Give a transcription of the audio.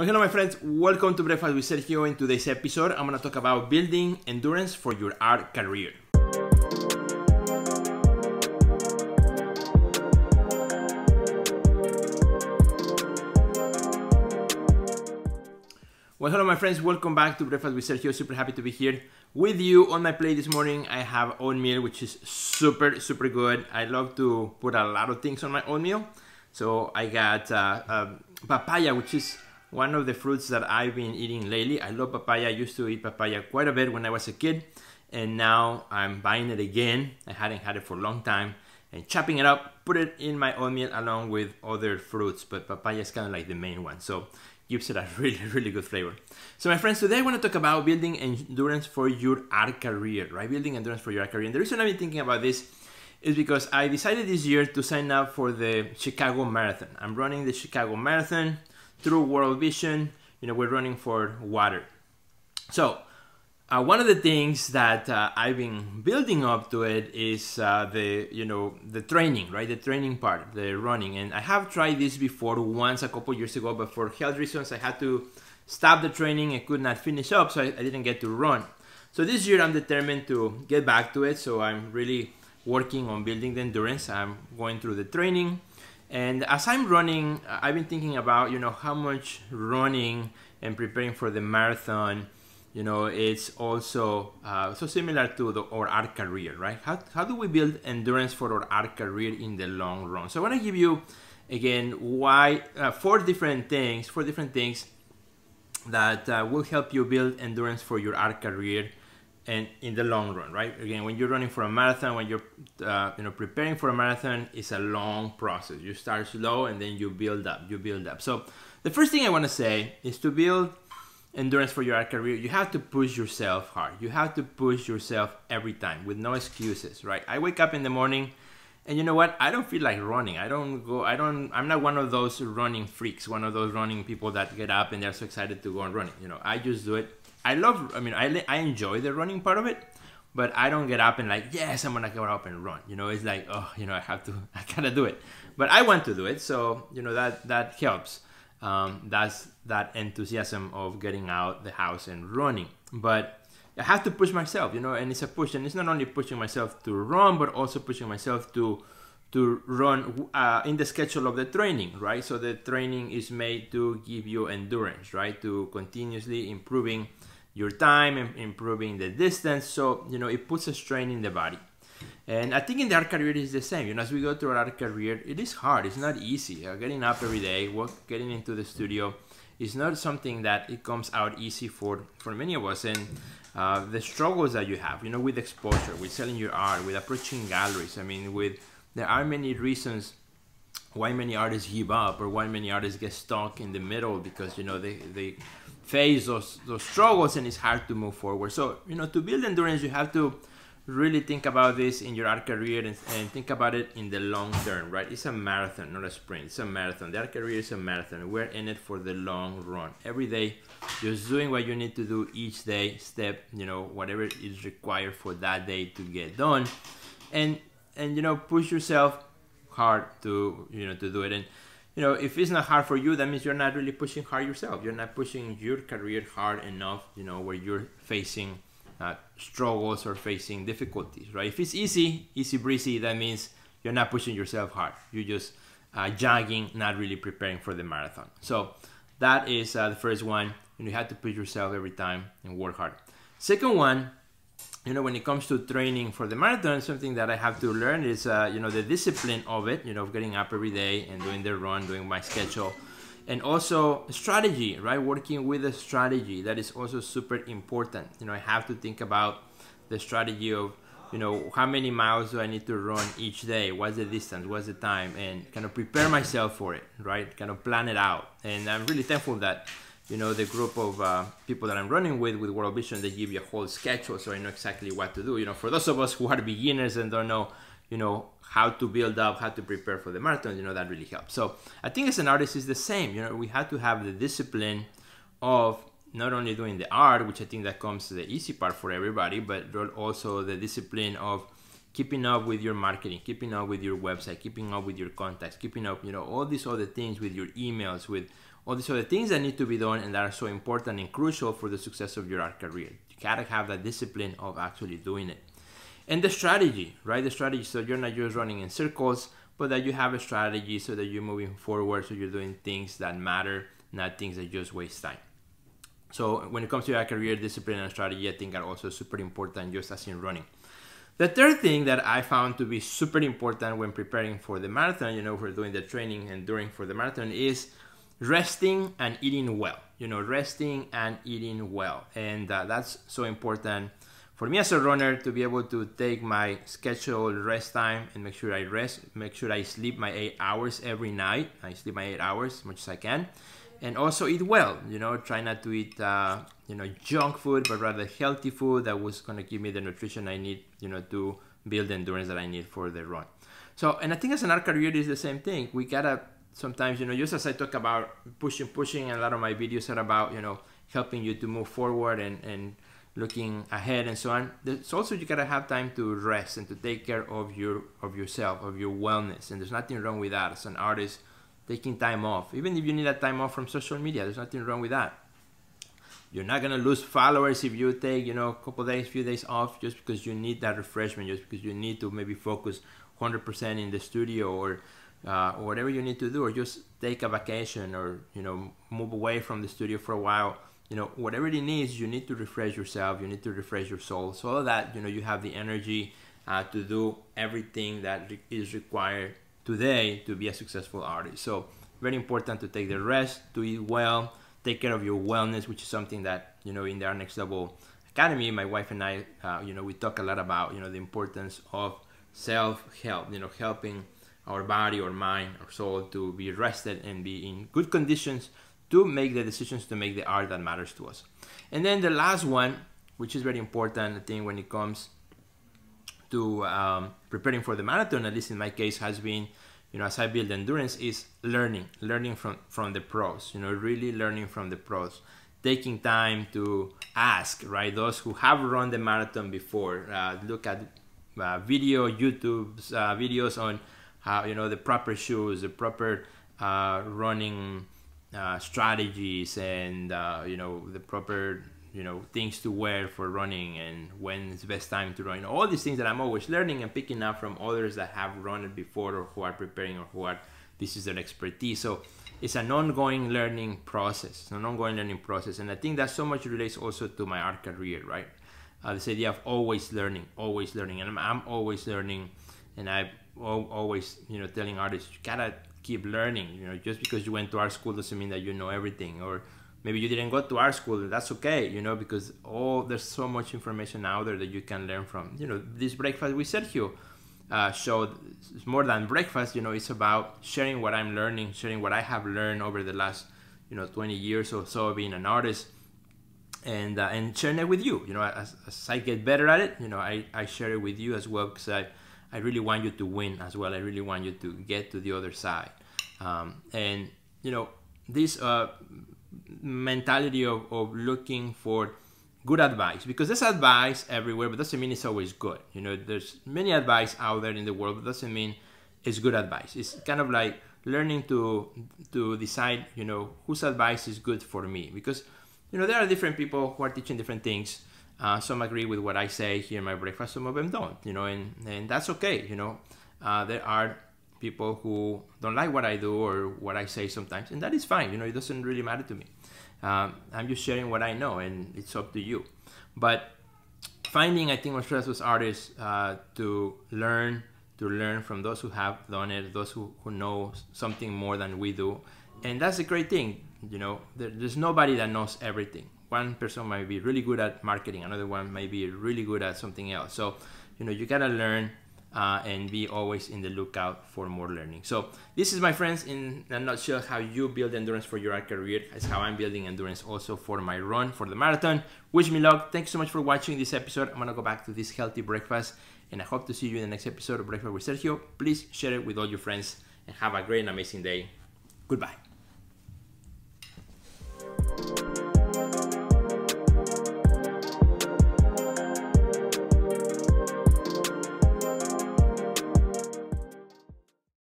Well, hello, my friends. Welcome to Breakfast with Sergio. In today's episode, I'm going to talk about building endurance for your art career. Well, hello, my friends. Welcome back to Breakfast with Sergio. Super happy to be here with you. On my plate this morning, I have oatmeal, which is super, super good. I love to put a lot of things on my oatmeal. So I got uh, uh, papaya, which is one of the fruits that I've been eating lately. I love papaya. I used to eat papaya quite a bit when I was a kid, and now I'm buying it again. I hadn't had it for a long time. And chopping it up, put it in my oatmeal along with other fruits, but papaya is kind of like the main one. So gives it a really, really good flavor. So my friends, today I want to talk about building endurance for your art career, right? Building endurance for your art career. And the reason I've been thinking about this is because I decided this year to sign up for the Chicago Marathon. I'm running the Chicago Marathon through World Vision, you know, we're running for water. So uh, one of the things that uh, I've been building up to it is uh, the you know the training, right? The training part, the running, and I have tried this before once a couple years ago, but for health reasons I had to stop the training. I could not finish up, so I, I didn't get to run. So this year I'm determined to get back to it. So I'm really working on building the endurance. I'm going through the training. And as I'm running, uh, I've been thinking about, you know, how much running and preparing for the marathon, you know, it's also uh, so similar to the, or art career, right? How, how do we build endurance for our, art career in the long run? So I want to give you, again, why uh, four different things, four different things that uh, will help you build endurance for your art career and in the long run, right? Again, when you're running for a marathon, when you're uh, you know preparing for a marathon, it's a long process. You start slow and then you build up, you build up. So the first thing I want to say is to build endurance for your career, you have to push yourself hard. You have to push yourself every time with no excuses, right? I wake up in the morning and you know what? I don't feel like running. I don't go. I don't. I'm not one of those running freaks. One of those running people that get up and they're so excited to go on running. You know, I just do it. I love. I mean, I I enjoy the running part of it, but I don't get up and like, yes, I'm gonna get up and run. You know, it's like, oh, you know, I have to. I gotta do it. But I want to do it, so you know that that helps. Um, that's that enthusiasm of getting out the house and running. But I have to push myself, you know, and it's a push, and it's not only pushing myself to run, but also pushing myself to to run uh, in the schedule of the training, right? So the training is made to give you endurance, right? To continuously improving your time, improving the distance. So you know it puts a strain in the body. And I think in the art career it's the same. You know, as we go through our career, it is hard. It's not easy. Uh, getting up every day, work, getting into the studio, is not something that it comes out easy for for many of us. And uh, the struggles that you have, you know, with exposure, with selling your art, with approaching galleries. I mean, with there are many reasons why many artists give up or why many artists get stuck in the middle because you know they they face those those struggles and it's hard to move forward. So you know, to build endurance, you have to really think about this in your art career and, and, think about it in the long term, right? It's a marathon, not a sprint. It's a marathon. The art career is a marathon. We're in it for the long run. Every day, just doing what you need to do each day, step, you know, whatever is required for that day to get done, and and you know, push yourself hard to you know to do it and you know if it's not hard for you that means you're not really pushing hard yourself you're not pushing your career hard enough you know where you're facing uh, struggles or facing difficulties, right? If it's easy, easy breezy, that means you're not pushing yourself hard. You're just uh, jogging, not really preparing for the marathon. So that is uh, the first one. And you have to push yourself every time and work hard. Second one, you know, when it comes to training for the marathon, something that I have to learn is, uh, you know, the discipline of it, you know, of getting up every day and doing the run, doing my schedule and also strategy right working with a strategy that is also super important you know i have to think about the strategy of you know how many miles do i need to run each day what's the distance what's the time and kind of prepare myself for it right kind of plan it out and i'm really thankful that you know the group of uh, people that i'm running with with world vision they give you a whole schedule so i know exactly what to do you know for those of us who are beginners and don't know you know how to build up how to prepare for the marathon you know that really helps so i think as an artist it's the same you know we had to have the discipline of not only doing the art which i think that comes the easy part for everybody but also the discipline of keeping up with your marketing keeping up with your website keeping up with your contacts keeping up you know all these other things with your emails with all these other things that need to be done and that are so important and crucial for the success of your art career you gotta have that discipline of actually doing it and the strategy, right? The strategy. So you're not just running in circles, but that you have a strategy so that you're moving forward, so you're doing things that matter, not things that just waste time. So when it comes to your career discipline and strategy, I think are also super important just as in running. The third thing that I found to be super important when preparing for the marathon, you know, for doing the training and during for the marathon is resting and eating well. You know, resting and eating well. And uh, that's so important for me as a runner to be able to take my scheduled rest time and make sure I rest, make sure I sleep my eight hours every night. I sleep my eight hours as much as I can, and also eat well. You know, try not to eat uh, you know junk food, but rather healthy food that was going to give me the nutrition I need. You know, to build the endurance that I need for the run. So, and I think as an art career is the same thing. We gotta sometimes you know just as I talk about pushing, pushing. A lot of my videos are about you know helping you to move forward and and looking ahead and so on. There's also you gotta have time to rest and to take care of your of yourself, of your wellness. And there's nothing wrong with that as an artist taking time off. Even if you need that time off from social media, there's nothing wrong with that. You're not gonna lose followers if you take, you know, a couple days, few days off just because you need that refreshment, just because you need to maybe focus 100% in the studio or uh, or whatever you need to do, or just take a vacation, or you know, move away from the studio for a while. You know, whatever it needs, you need to refresh yourself. You need to refresh your soul, so that you know you have the energy uh, to do everything that is required today to be a successful artist. So very important to take the rest, to eat well, take care of your wellness, which is something that you know in the next level academy, my wife and I, uh, you know, we talk a lot about you know the importance of self help. You know, helping our body or mind or soul to be rested and be in good conditions to make the decisions to make the art that matters to us. And then the last one, which is very important, I think, when it comes to um, preparing for the marathon, at least in my case, has been, you know, as I build endurance, is learning, learning from from the pros. You know, really learning from the pros, taking time to ask, right? Those who have run the marathon before, uh, look at uh, video, YouTube uh, videos on how you know the proper shoes, the proper uh, running uh, strategies, and uh, you know the proper you know things to wear for running and it's the best time to run. All these things that I'm always learning and picking up from others that have run it before or who are preparing or who are this is their expertise. So it's an ongoing learning process, an ongoing learning process, and I think that so much relates also to my art career, right? Uh, this idea of always learning, always learning, and I'm, I'm always learning, and I always you know telling artists you gotta keep learning you know just because you went to our school doesn't mean that you know everything or maybe you didn't go to our school that's okay you know because all oh, there's so much information out there that you can learn from you know this breakfast with sergio uh, showed it's more than breakfast you know it's about sharing what i'm learning sharing what i have learned over the last you know 20 years or so being an artist and uh, and sharing it with you you know as, as i get better at it you know i, I share it with you as well because i I really want you to win as well. I really want you to get to the other side. Um, and, you know, this uh, mentality of, of looking for good advice because there's advice everywhere but doesn't mean it's always good you know there's many advice out there in the world but doesn't mean it's good advice it's kind of like learning to to decide you know whose advice is good for me because you know there are different people who are teaching different things uh, some agree with what I say here in my breakfast, some of them don't, you know, and, and that's okay, you know. Uh, there are people who don't like what I do or what I say sometimes, and that is fine, you know, it doesn't really matter to me. Um, I'm just sharing what I know, and it's up to you. But finding, I think, most stress artists uh, to learn, to learn from those who have done it, those who, who know something more than we do. And that's a great thing, you know, there, there's nobody that knows everything one person might be really good at marketing another one might be really good at something else so you know you gotta learn uh, and be always in the lookout for more learning so this is my friends in a nutshell how you build endurance for your career is how i'm building endurance also for my run for the marathon wish me luck thanks so much for watching this episode i'm gonna go back to this healthy breakfast and i hope to see you in the next episode of breakfast with sergio please share it with all your friends and have a great and amazing day goodbye